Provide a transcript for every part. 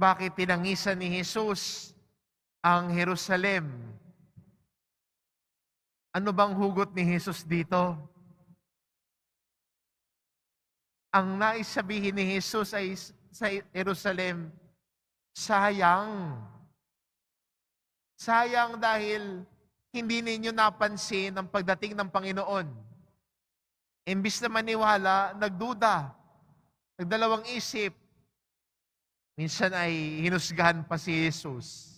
bakit tinangisan ni Jesus ang Jerusalem. Ano bang hugot ni Jesus dito? Ang nais sabihin ni Jesus ay sa Jerusalem, sayang. Sayang dahil hindi ninyo napansin ang pagdating ng Panginoon. Imbis na maniwala, nagduda, nagdalawang isip, Minsan ay hinusgahan pa si Jesus.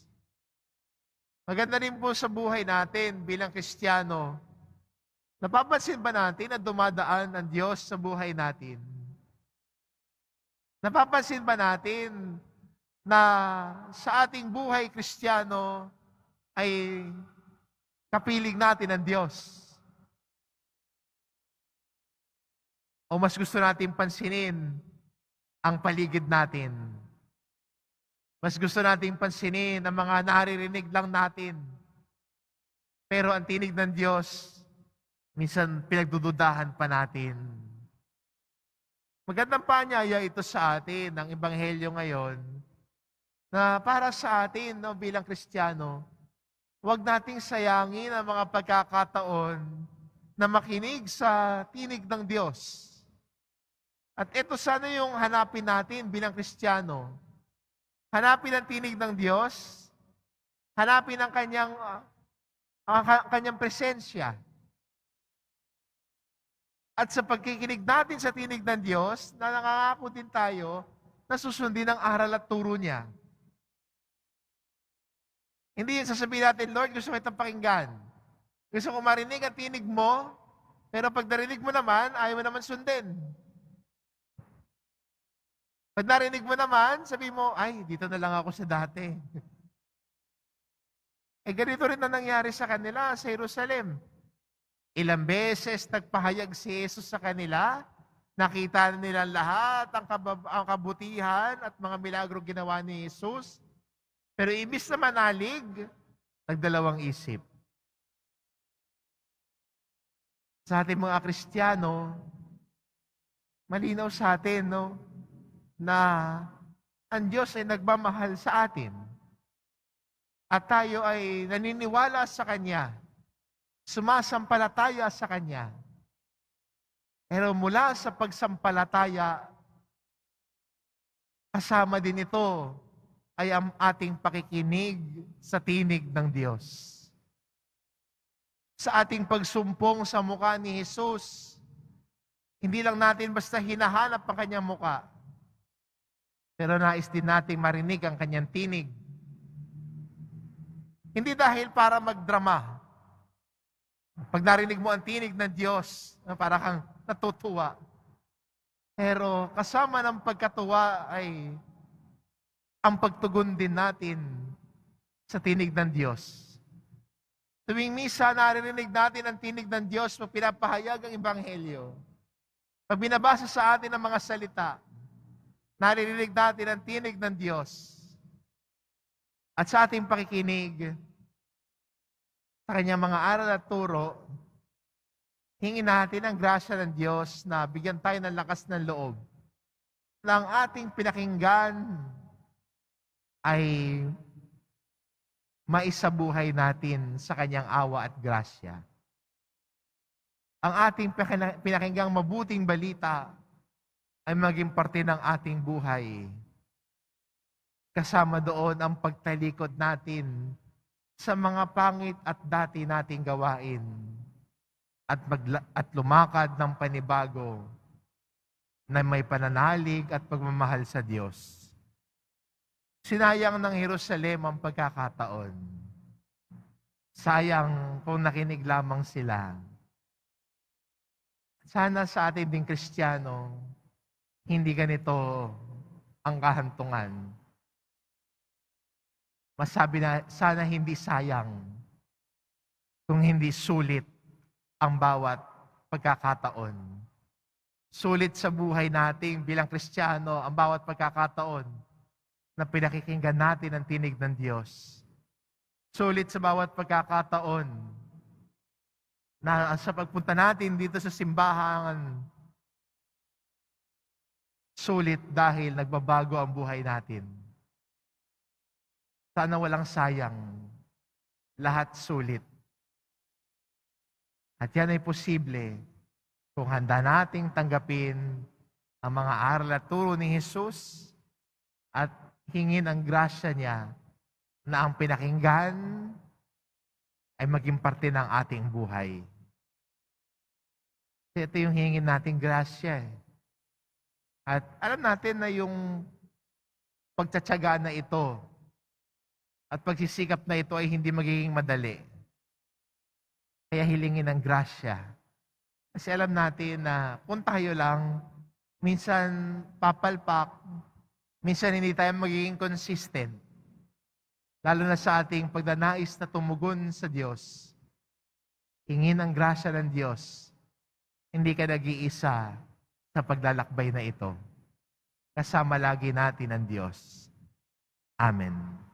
Maganda rin po sa buhay natin bilang Kristiyano, napapansin ba natin na dumadaan ang Diyos sa buhay natin? Napapansin ba natin na sa ating buhay Kristiyano ay kapiling natin ang Diyos? O mas gusto natin pansinin ang paligid natin? Mas gusto nating pansinin ang mga naririnig lang natin. Pero ang tinig ng Diyos, minsan pinagdududahan pa natin. Magandang panyaya ito sa atin, ng Ebanghelyo ngayon, na para sa atin no, bilang Kristiyano, huwag nating sayangin ang mga pagkakataon na makinig sa tinig ng Diyos. At ito sana yung hanapin natin bilang Kristiyano Hanapin ang tinig ng Diyos. Hanapin ang kanyang, uh, ang kanyang presensya. At sa pagkikinig natin sa tinig ng Diyos, na nangangako din tayo na susundin ang aral at turo niya. Hindi yung sasabihin natin, Lord, gusto ko itong pakinggan. Gusto ko marinig ang tinig mo, pero pag narinig mo naman, ayaw mo naman sundin. Pag narinig mo naman, sabi mo, ay, dito na lang ako sa dati. eh ganito rin na nangyari sa kanila sa Jerusalem. Ilang beses nagpahayag si Jesus sa kanila, nakita nila lahat ang, kabab- ang kabutihan at mga milagro ginawa ni Jesus. Pero imbis na manalig, nagdalawang isip. Sa ating mga Kristiyano, malinaw sa atin, no? na ang Diyos ay nagmamahal sa atin at tayo ay naniniwala sa Kanya, sumasampalataya sa Kanya. Pero mula sa pagsampalataya, kasama din ito ay ang ating pakikinig sa tinig ng Diyos. Sa ating pagsumpong sa mukha ni Jesus, hindi lang natin basta hinahanap ang kanyang mukha, pero nais din nating marinig ang kanyang tinig. Hindi dahil para magdrama. Pag narinig mo ang tinig ng Diyos, para kang natutuwa. Pero kasama ng pagkatuwa ay ang pagtugon din natin sa tinig ng Diyos. Tuwing misa, naririnig natin ang tinig ng Diyos pag pinapahayag ang Ebanghelyo. Pag binabasa sa atin ang mga salita, naririnig natin ang tinig ng Diyos. At sa ating pakikinig sa kanyang mga aral at turo, hingin natin ang grasya ng Diyos na bigyan tayo ng lakas ng loob na ang ating pinakinggan ay maisabuhay natin sa kanyang awa at grasya. Ang ating pinakinggang mabuting balita ay maging parte ng ating buhay. Kasama doon ang pagtalikod natin sa mga pangit at dati nating gawain at, magla- at lumakad ng panibago na may pananalig at pagmamahal sa Diyos. Sinayang ng Jerusalem ang pagkakataon. Sayang kung nakinig lamang sila. Sana sa ating ding Kristiyano, hindi ganito ang kahantungan. Masabi na, sana hindi sayang kung hindi sulit ang bawat pagkakataon. Sulit sa buhay nating bilang Kristiyano ang bawat pagkakataon na pinakikinggan natin ang tinig ng Diyos. Sulit sa bawat pagkakataon na sa pagpunta natin dito sa simbahan, Sulit dahil nagbabago ang buhay natin. Sana walang sayang. Lahat sulit. At yan ay posible kung handa nating tanggapin ang mga aral at turo ni Jesus at hingin ang grasya niya na ang pinakinggan ay maging parte ng ating buhay. Ito yung hingin nating grasya eh. At alam natin na yung pagtsatsaga na ito at pagsisikap na ito ay hindi magiging madali. Kaya hilingin ang grasya. Kasi alam natin na kung tayo lang, minsan papalpak, minsan hindi tayo magiging consistent. Lalo na sa ating pagdanais na tumugon sa Diyos. Hingin ang grasya ng Diyos. Hindi ka nag-iisa sa paglalakbay na ito. Kasama lagi natin ang Diyos. Amen.